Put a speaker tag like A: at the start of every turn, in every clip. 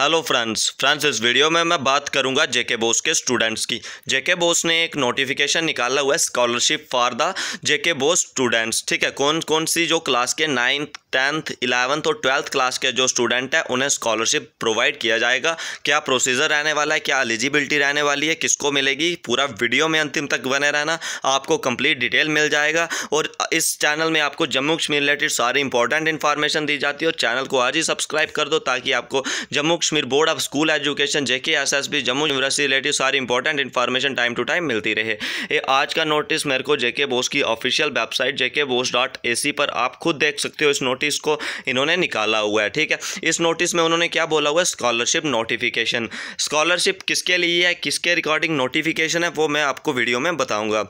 A: hello friends friends इस video में मैं बात करूंगा जेके बोस के स्टूडेंट्स की जेके बोस ने एक नोटिफिकेशन निकाला हुआ है scholarship for the JK BOSE students ठीक है कौन कौन सी जो क्लास के नाइन्थ टेंथ इलेवंथ और ट्वेल्थ क्लास के जो स्टूडेंट हैं उन्हें स्कॉलरशिप प्रोवाइड किया जाएगा क्या प्रोसीजर रहने वाला है क्या एलिजिबिलिटी रहने वाली है किसको मिलेगी पूरा वीडियो में अंतिम तक बने रहना आपको कंप्लीट डिटेल मिल जाएगा और इस चैनल में आपको जम्मू कश्मीर रिलेटेड सारी इंपॉर्टेंट इन्फॉर्मेशन दी जाती है और चैनल को आज ही सब्सक्राइब कर दो ताकि आपको Jammu Kashmir board of school education JK S S B Jammu university रिलेटेड सारी important information time to time मिलती रहे ये आज का नोटिस मेरे को जेके बोस की official website JK BOSE dot A C पर आप खुद देख सकते हो इस नोटिस नोटिस को इन्होंने निकाला हुआ है ठीक है इस नोटिस में उन्होंने क्या बोला हुआ है स्कॉलरशिप नोटिफिकेशन स्कॉलरशिप किसके लिए है किसके रिकॉर्डिंग नोटिफिकेशन है वो मैं आपको वीडियो में बताऊँगा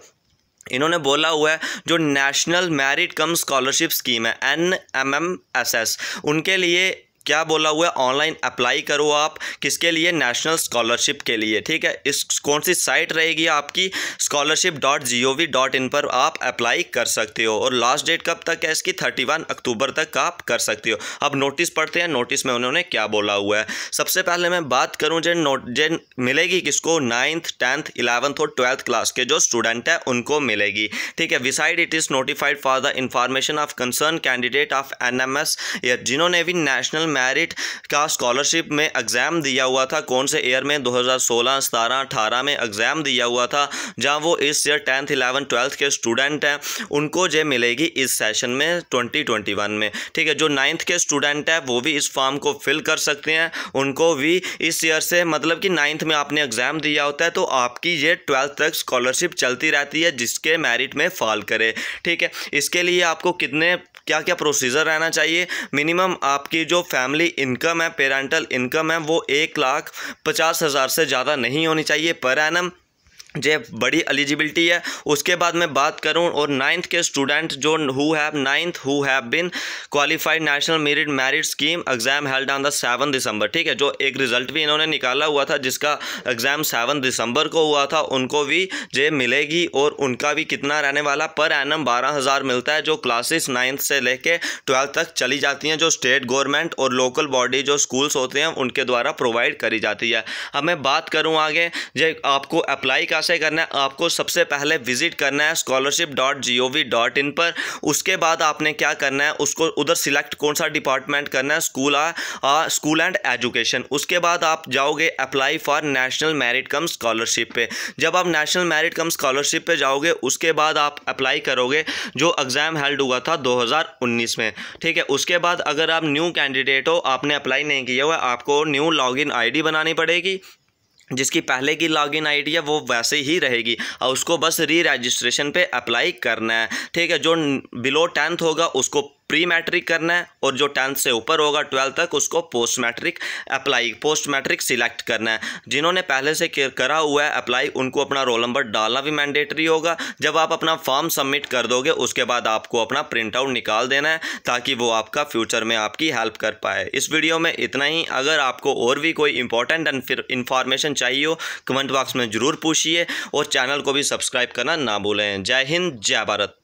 A: इन्होंने बोला हुआ है जो national merit cum scholarship scheme है N M M S S उनके लिए क्या बोला हुआ है ऑनलाइन अप्लाई करो आप किसके लिए नेशनल स्कॉलरशिप के लिए ठीक है इस कौन सी साइट रहेगी आपकी scholarship dot G O V dot in पर आप अप्लाई कर सकते हो और लास्ट डेट कब तक है इसकी थर्टी वन अक्टूबर तक आप कर सकते हो अब नोटिस पढ़ते हैं नोटिस में उन्होंने क्या बोला हुआ है सबसे पहले मैं बात करूँ जिन नोट जिन मिलेगी किसको नाइन्थ टेंथ इलेवंथ और ट्वेल्थ क्लास के जो स्टूडेंट हैं उनको मिलेगी ठीक है vide it is notified for the information of concern candidate of N M S जिन्होंने भी नेशनल मेरिट का स्कॉलरशिप में एग्ज़ाम दिया हुआ था कौन से ईयर में 2016 सोलह सतारह में एग्ज़ाम दिया हुआ था जहाँ वो इस ईयर टेंथ इलेवन ट्वेल्थ के स्टूडेंट हैं उनको जो मिलेगी इस सेशन में 2021 में ठीक है जो नाइन्थ के स्टूडेंट है वो भी इस फॉर्म को फिल कर सकते हैं उनको भी इस ईयर से मतलब कि नाइन्थ में आपने एग्ज़ाम दिया होता है तो आपकी ये ट्वेल्थ तक स्कॉलरशिप चलती रहती है जिसके मेरिट में फॉल करे ठीक है इसके लिए आपको कितने क्या क्या प्रोसीजर रहना चाहिए मिनिमम आपकी जो फैमिली इनकम है पेरेंटल इनकम है वो एक लाख पचास हज़ार से ज़्यादा नहीं होनी चाहिए पर एनम जो बड़ी एलिजिबिलिटी है उसके बाद मैं बात करूं और नाइन्थ के स्टूडेंट जो who have ninth who have been qualified national merit merit scheme exam held on the seven December ठीक है जो एक रिजल्ट भी इन्होंने निकाला हुआ था जिसका एग्जाम सेवन दिसंबर को हुआ था उनको भी जे मिलेगी और उनका भी कितना रहने वाला पर एन बारह हज़ार मिलता है जो क्लासेस नाइन्थ से लेके ट्वेल्थ तक चली जाती हैं जो स्टेट गवर्नमेंट और लोकल बॉडी जो स्कूल्स होते हैं उनके द्वारा प्रोवाइड करी जाती है अब मैं बात करूँ आगे जे आपको अप्लाई से करना है आपको सबसे पहले विजिट करना है scholarship dot G O V dot in पर उसके बाद आपने क्या करना है उसको उधर सिलेक्ट कौन सा डिपार्टमेंट करना है स्कूल आ स्कूल एंड एजुकेशन उसके बाद आप जाओगे apply for national merit cum scholarship पे जब आप नेशनल मेरिट कम स्कॉलरशिप पे जाओगे उसके बाद आप अप्लाई करोगे जो एग्ज़ाम हेल्ड हुआ था 2019 में ठीक है उसके बाद अगर आप न्यू कैंडिडेट हो आपने अप्लाई नहीं किया हुआ आपको न्यू लॉगिन आईडी बनानी पड़ेगी जिसकी पहले की लॉगिन आईडी है वो वैसे ही रहेगी और उसको बस री रजिस्ट्रेशन पर अप्लाई करना है ठीक है जो बिलो टेंथ होगा उसको प्री मैट्रिक करना है और जो टेंथ से ऊपर होगा ट्वेल्थ तक उसको post matric apply post matric select करना है जिन्होंने पहले से करा हुआ है अप्लाई उनको अपना रोल नंबर डालना भी मैंडेटरी होगा जब आप अपना फॉर्म सबमिट कर दोगे उसके बाद आपको अपना प्रिंट आउट निकाल देना है ताकि वो आपका फ्यूचर में आपकी हेल्प कर पाए इस वीडियो में इतना ही अगर आपको और भी कोई इंपॉर्टेंट इन्फॉर्मेशन चाहिए हो कमेंट बॉक्स में ज़रूर पूछिए और चैनल को भी सब्सक्राइब करना ना भूलें जय हिंद जय भारत